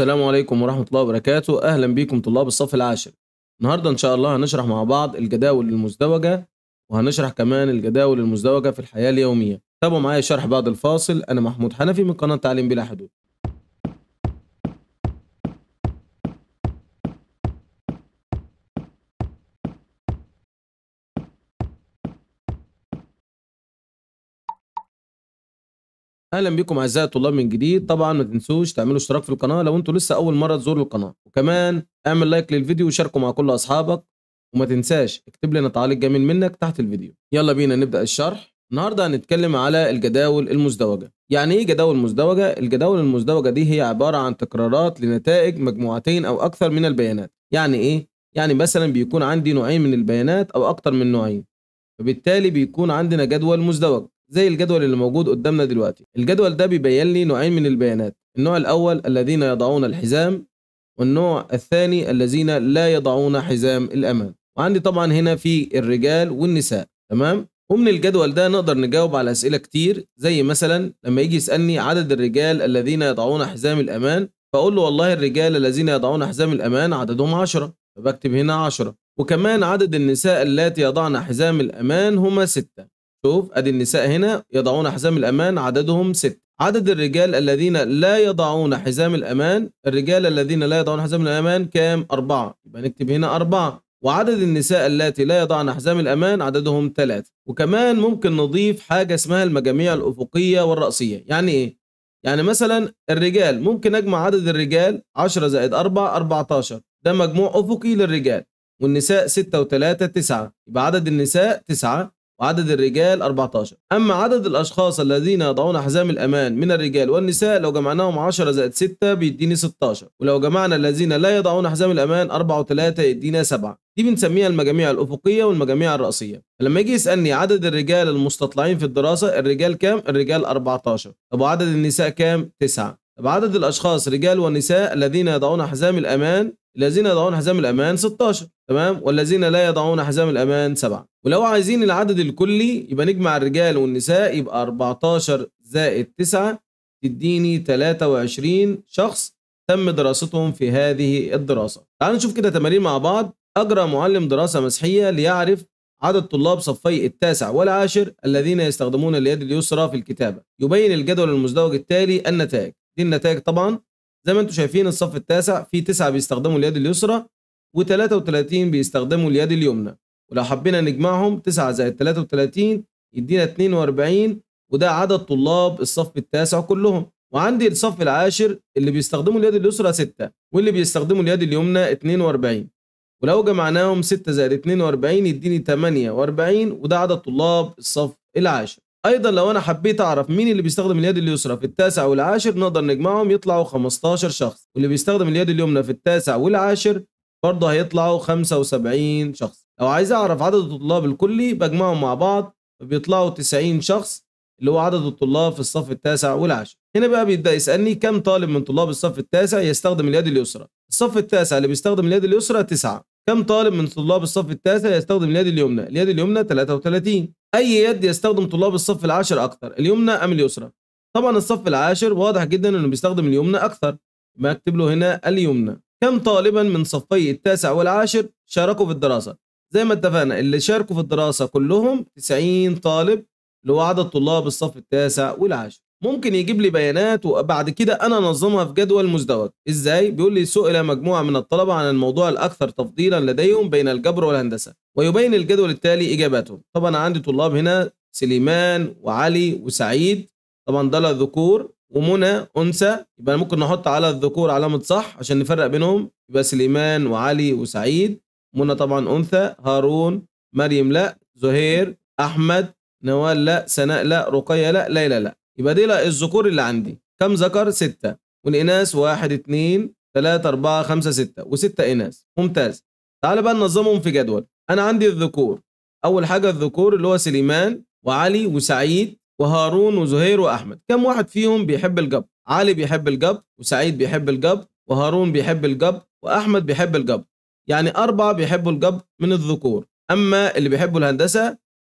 السلام عليكم ورحمة الله وبركاته أهلا بيكم طلاب الصف العاشر النهاردة إن شاء الله هنشرح مع بعض الجداول المزدوجة وهنشرح كمان الجداول المزدوجة في الحياة اليومية تابعوا معايا شرح بعد الفاصل أنا محمود حنفي من قناة تعليم بلا حدود اهلا بكم اعزائي الطلاب من جديد طبعا ما تنسوش تعملوا اشتراك في القناه لو انتوا لسه اول مره تزوروا القناه وكمان اعمل لايك للفيديو وشاركه مع كل اصحابك وما تنساش اكتب لنا تعليق جميل منك تحت الفيديو يلا بينا نبدا الشرح النهارده هنتكلم على الجداول المزدوجه يعني ايه جداول مزدوجه الجداول المزدوجه دي هي عباره عن تكرارات لنتائج مجموعتين او اكثر من البيانات يعني ايه يعني مثلا بيكون عندي نوعين من البيانات او اكثر من نوعين فبالتالي بيكون عندنا جدول مزدوج زي الجدول اللي موجود قدامنا دلوقتي الجدول ده بيبين لي نوعين من البيانات النوع الأول الذين يضعون الحزام والنوع الثاني الذين لا يضعون حزام الأمان وعندي طبعا هنا في الرجال والنساء تمام ومن الجدول ده نقدر نجاوب على أسئلة كتير زي مثلا لما يجي يسألني عدد الرجال الذين يضعون حزام الأمان فأقول له والله الرجال الذين يضعون حزام الأمان عددهم 10 فبكتب هنا 10 وكمان عدد النساء اللاتي يضعن حزام الأمان هما ستة شوف ادي النساء هنا يضعون حزام الامان عددهم ست عدد الرجال الذين لا يضعون حزام الامان الرجال الذين لا يضعون حزام الامان كام أربعة يبقى نكتب هنا أربعة وعدد النساء اللاتي لا يضعن حزام الأمان عددهم ثلاثة وكمان ممكن نضيف حاجة اسمها المجاميع الأفقية والرأسية يعني إيه؟ يعني مثلا الرجال ممكن أجمع عدد الرجال 10 زائد 4 14 ده مجموع أفقي للرجال والنساء 6 و3 9 يبقى عدد النساء 9 وعدد الرجال 14 أما عدد الأشخاص الذين يضعون أحزام الأمان من الرجال والنساء لو جمعناهم 10 زائد 6 بيديني 16 ولو جمعنا الذين لا يضعون أحزام الأمان 4 و3 يدينا 7 دي بنسميها المجاميع الأفقية والمجاميع الرأسية لما يجي يسألني عدد الرجال المستطلعين في الدراسة الرجال كام؟ الرجال 14 طب وعدد النساء كام؟ 9 طب عدد الأشخاص رجال ونساء الذين يضعون أحزام الأمان الذين يضعون حزام الامان 16 تمام والذين لا يضعون حزام الامان 7 ولو عايزين العدد الكلي يبقى نجمع الرجال والنساء يبقى 14 زائد 9 تديني 23 شخص تم دراستهم في هذه الدراسه تعالوا نشوف كده تمارين مع بعض اجرى معلم دراسه مسحيه ليعرف عدد طلاب صفي التاسع والعاشر الذين يستخدمون اليد اليسرى في الكتابه يبين الجدول المزدوج التالي النتائج دي النتائج طبعا زي ما انتم شايفين الصف التاسع فيه تسعه بيستخدموا اليد اليسرى و33 بيستخدموا اليد اليمنى ولو حبينا نجمعهم 9 زائد 33 يدينا 42 وده عدد طلاب الصف التاسع كلهم وعندي الصف العاشر اللي بيستخدموا اليد اليسرى 6 واللي بيستخدموا اليد اليمنى 42 ولو جمعناهم 6 زائد 42 يديني 48 وده عدد طلاب الصف العاشر ايضا لو انا حبيت اعرف مين اللي بيستخدم اليد اليسرى في التاسع والعاشر نقدر نجمعهم يطلعوا 15 شخص واللي بيستخدم اليد اليمنى في التاسع والعاشر برضه هيطلعوا 75 شخص لو عايز اعرف عدد الطلاب الكلي بجمعهم مع بعض بيطلعوا 90 شخص اللي هو عدد الطلاب في الصف التاسع والعاشر هنا بقى بيبدا يسالني كم طالب من طلاب الصف التاسع يستخدم اليد اليسرى الصف التاسع اللي بيستخدم اليد اليسرى 9 كم طالب من طلاب الصف التاسع يستخدم اليد اليمنى؟ اليد اليمنى 33 أي يد يستخدم طلاب الصف العاشر أكثر اليمنى أم اليسرى؟ طبعا الصف العاشر واضح جدا إنه بيستخدم اليمنى أكثر ما أكتب له هنا اليمنى كم طالبا من صفي التاسع والعاشر شاركوا في الدراسة؟ زي ما اتفقنا اللي شاركوا في الدراسة كلهم 90 طالب اللي هو عدد طلاب الصف التاسع والعاشر ممكن يجيب لي بيانات وبعد كده انا انظمها في جدول مزدوج ازاي بيقول لي سئل مجموعه من الطلبه عن الموضوع الاكثر تفضيلا لديهم بين الجبر والهندسه ويبين الجدول التالي اجاباتهم طبعا عندي طلاب هنا سليمان وعلي وسعيد طبعا ده ذكور ومنى انثى يبقى ممكن نحط على الذكور علامه صح عشان نفرق بينهم يبقى سليمان وعلي وسعيد منى طبعا انثى هارون مريم لا زهير احمد نوال لا سناء لا رقيه لا ليلى لا يبقى دي الذكور اللي عندي كم ذكر ستة والإناث واحد اتنين تلاتة أربعة خمسة ستة وستة إناث ممتاز تعال بقى ننظمهم في جدول أنا عندي الذكور أول حاجة الذكور اللي هو سليمان وعلي وسعيد وهارون وزهير وأحمد كم واحد فيهم بيحب الجبر علي بيحب الجبر وسعيد بيحب الجبر وهارون بيحب الجبر وأحمد بيحب الجبر يعني أربعة بيحبوا الجبر من الذكور أما اللي بيحبوا الهندسة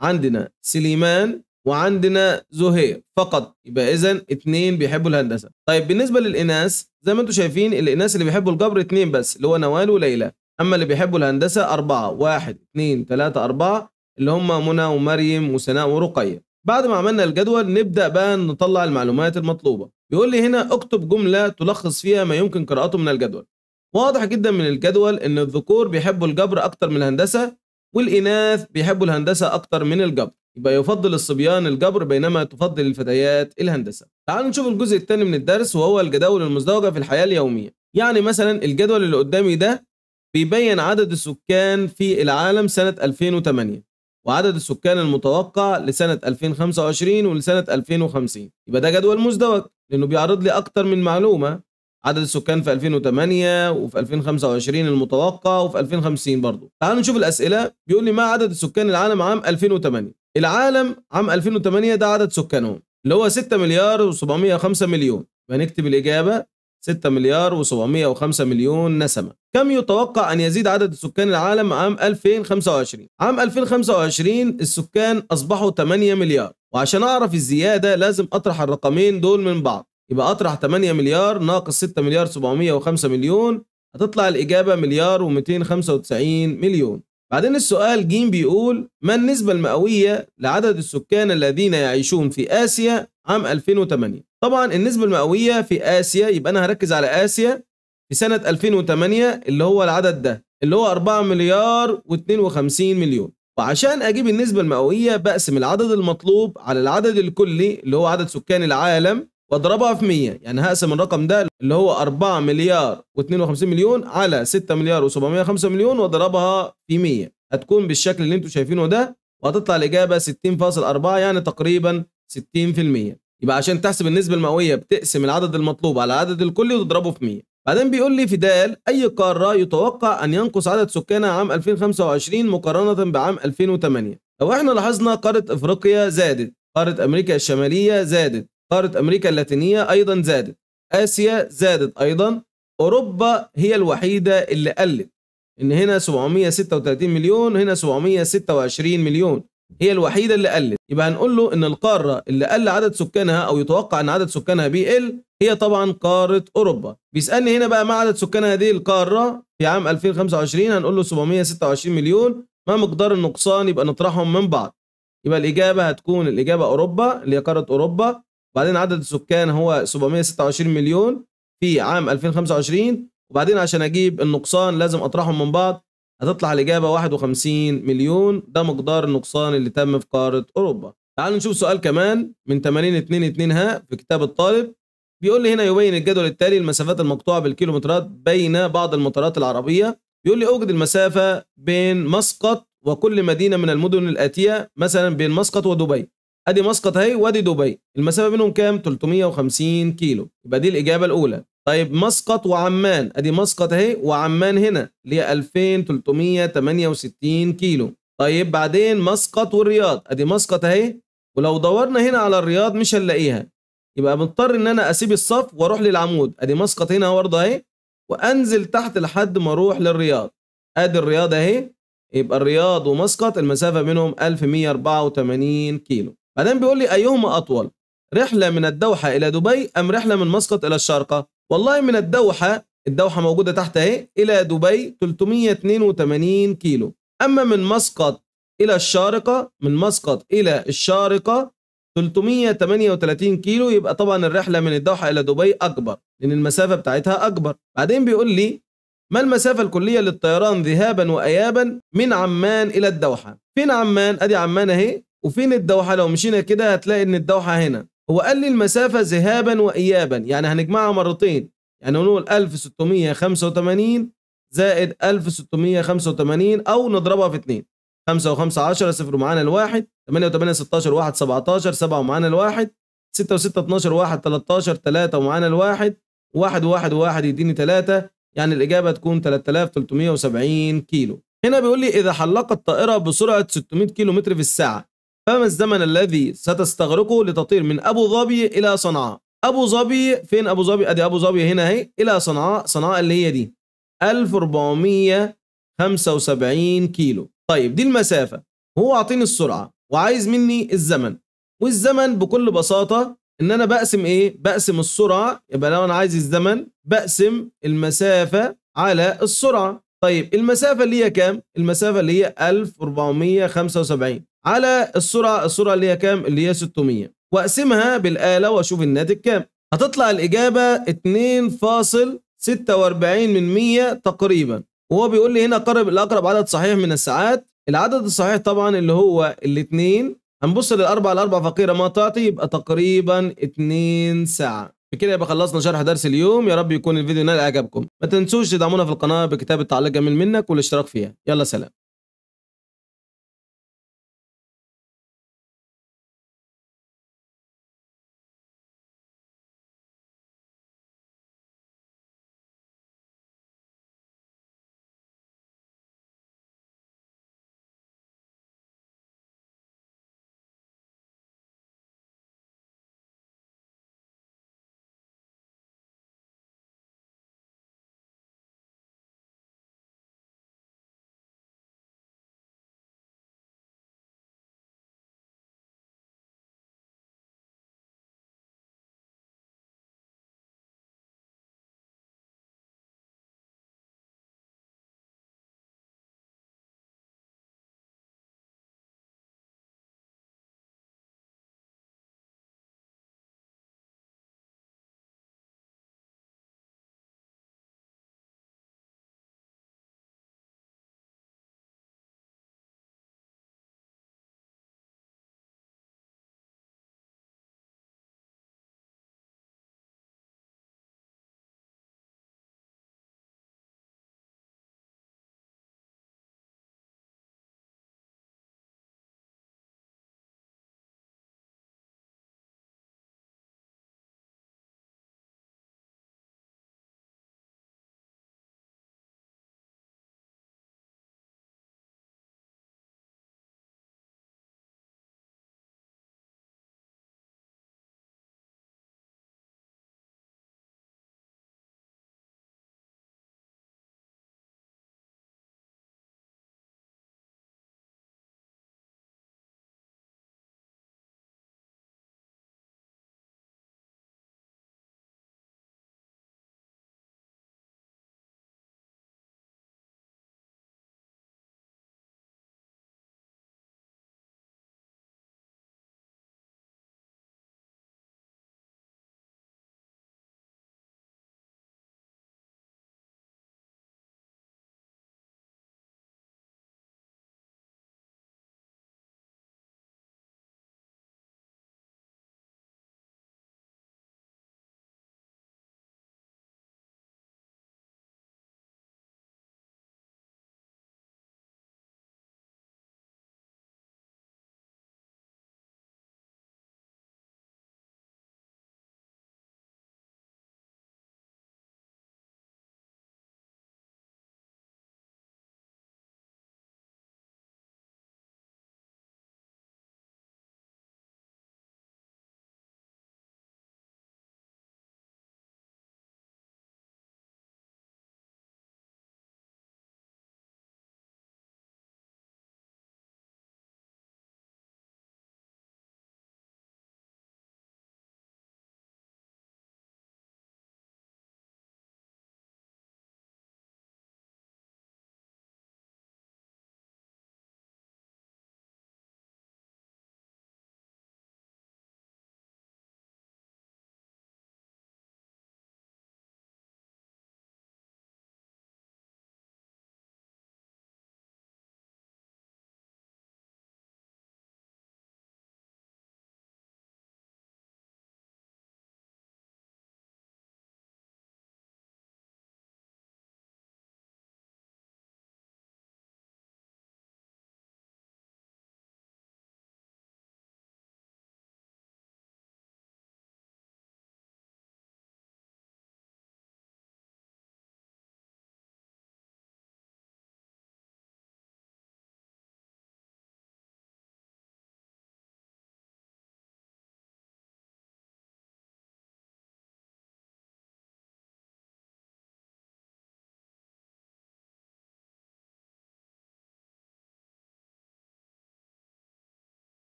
عندنا سليمان وعندنا زهير فقط يبقى اذا اثنين بيحبوا الهندسه طيب بالنسبه للاناث زي ما انتم شايفين الاناث اللي بيحبوا الجبر اثنين بس اللي هو نوال وليلى اما اللي بيحبوا الهندسه اربعه واحد اثنين ثلاثه اربعه اللي هم منى ومريم وسناء ورقيه بعد ما عملنا الجدول نبدا بقى نطلع المعلومات المطلوبه بيقول لي هنا اكتب جمله تلخص فيها ما يمكن قراءته من الجدول واضح جدا من الجدول ان الذكور بيحبوا الجبر اكتر من الهندسه والاناث بيحبوا الهندسه اكتر من الجبر يبقى يفضل الصبيان الجبر بينما تفضل الفتيات الهندسة تعالوا نشوف الجزء الثاني من الدرس وهو الجداول المزدوجة في الحياة اليومية يعني مثلا الجدول اللي قدامي ده بيبين عدد السكان في العالم سنة 2008 وعدد السكان المتوقع لسنة 2025 ولسنة 2050 يبقى ده جدول مزدوج لأنه بيعرض لي أكتر من معلومة عدد السكان في 2008 وفي 2025 المتوقع وفي 2050 برضه تعالوا نشوف الأسئلة بيقول لي ما عدد السكان العالم عام 2008 العالم عام 2008 ده عدد سكانهم اللي هو 6 مليار و705 مليون فنكتب يعني الإجابة 6 مليار و705 مليون نسمة كم يتوقع أن يزيد عدد سكان العالم عام 2025 عام 2025 السكان أصبحوا 8 مليار وعشان أعرف الزيادة لازم أطرح الرقمين دول من بعض يبقى أطرح 8 مليار ناقص 6 مليار 705 مليون هتطلع الإجابة مليار و295 مليون بعدين السؤال ج بيقول ما النسبة المئوية لعدد السكان الذين يعيشون في آسيا عام 2008 طبعا النسبة المئوية في آسيا يبقى أنا هركز على آسيا في سنة 2008 اللي هو العدد ده اللي هو 4 مليار و52 مليون وعشان أجيب النسبة المئوية بقسم العدد المطلوب على العدد الكلي اللي هو عدد سكان العالم واضربها في 100 يعني هقسم الرقم ده اللي هو 4 مليار و52 مليون على 6 مليار و705 مليون واضربها في 100 هتكون بالشكل اللي انتم شايفينه ده وهتطلع الاجابه 60.4 يعني تقريبا 60% يبقى عشان تحسب النسبه المئويه بتقسم العدد المطلوب على العدد الكلي وتضربه في 100 بعدين بيقول لي في دال اي قاره يتوقع ان ينقص عدد سكانها عام 2025 مقارنه بعام 2008 لو احنا لاحظنا قاره افريقيا زادت قاره امريكا الشماليه زادت قارة أمريكا اللاتينية أيضا زادت آسيا زادت أيضا أوروبا هي الوحيدة اللي قلت إن هنا 736 مليون هنا 726 مليون هي الوحيدة اللي قلت يبقى هنقول له إن القارة اللي قل عدد سكانها أو يتوقع إن عدد سكانها بيقل هي طبعا قارة أوروبا بيسألني هنا بقى ما عدد سكان هذه القارة في عام 2025 هنقول له 726 مليون ما مقدار النقصان يبقى نطرحهم من بعض يبقى الإجابة هتكون الإجابة أوروبا اللي هي قارة أوروبا وبعدين عدد السكان هو 726 مليون في عام 2025 وبعدين عشان اجيب النقصان لازم اطرحهم من بعض هتطلع الاجابه 51 مليون ده مقدار النقصان اللي تم في قاره اوروبا تعالوا نشوف سؤال كمان من 80 2 2 في كتاب الطالب بيقول لي هنا يبين الجدول التالي المسافات المقطوعه بالكيلومترات بين بعض المطارات العربيه بيقول لي اوجد المسافه بين مسقط وكل مدينه من المدن الاتيه مثلا بين مسقط ودبي ادي مسقط اهي وادي دبي المسافه بينهم كام 350 كيلو يبقى دي الاجابه الاولى طيب مسقط وعمان ادي مسقط اهي وعمان هنا اللي هي 2368 كيلو طيب بعدين مسقط والرياض ادي مسقط اهي ولو دورنا هنا على الرياض مش هنلاقيها يبقى مضطر ان انا اسيب الصف واروح للعمود ادي مسقط هنا برضه اهي وانزل تحت لحد ما اروح للرياض ادي الرياض اهي يبقى الرياض ومسقط المسافه بينهم 1184 كيلو بعدين بيقول لي أيهما أطول رحلة من الدوحة إلى دبي أم رحلة من مسقط إلى الشارقة والله من الدوحة الدوحة موجودة تحت أهي إلى دبي 382 كيلو أما من مسقط إلى الشارقة من مسقط إلى الشارقة 338 كيلو يبقى طبعا الرحلة من الدوحة إلى دبي أكبر لأن المسافة بتاعتها أكبر بعدين بيقول لي ما المسافة الكلية للطيران ذهابا وأيابا من عمان إلى الدوحة فين عمان؟ أدي عمان أهي وفين الدوحة لو مشينا كده هتلاقي ان الدوحة هنا هو قال لي المسافة ذهابا وإيابا يعني هنجمعها مرتين يعني نقول 1685 زائد 1685 أو نضربها في 2 5 و5 10 صفر معانا الواحد 8 و8 16 1 17 7 ومعانا الواحد 6 و6 12 1 13 3 ومعانا الواحد 1 و1 و1 يديني 3 يعني الإجابة تكون 3370 كيلو هنا بيقول لي إذا حلقت طائرة بسرعة 600 كيلو متر في الساعة فما الزمن الذي ستستغرقه لتطير من أبو ظبي إلى صنعاء أبو ظبي فين أبو ظبي أدي أبو ظبي هنا أهي إلى صنعاء صنعاء اللي هي دي 1475 كيلو طيب دي المسافة هو عاطيني السرعة وعايز مني الزمن والزمن بكل بساطة إن أنا بقسم إيه؟ بقسم السرعة يبقى لو أنا عايز الزمن بقسم المسافة على السرعة طيب المسافة اللي هي كام؟ المسافة اللي هي 1475 على السرعة السرعة اللي هي كام اللي هي 600 واقسمها بالآلة واشوف الناتج كام هتطلع الإجابة 2.46 من 100 تقريبا وهو بيقول لي هنا قرب الأقرب عدد صحيح من الساعات العدد الصحيح طبعا اللي هو الاثنين هنبص للأربعة الأربعة فقيرة ما تعطي يبقى تقريبا 2 ساعة بكده يبقى خلصنا شرح درس اليوم يا رب يكون الفيديو نال اعجابكم ما تنسوش تدعمونا في القناه بكتابه تعليق جميل منك والاشتراك فيها يلا سلام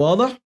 Bağlar.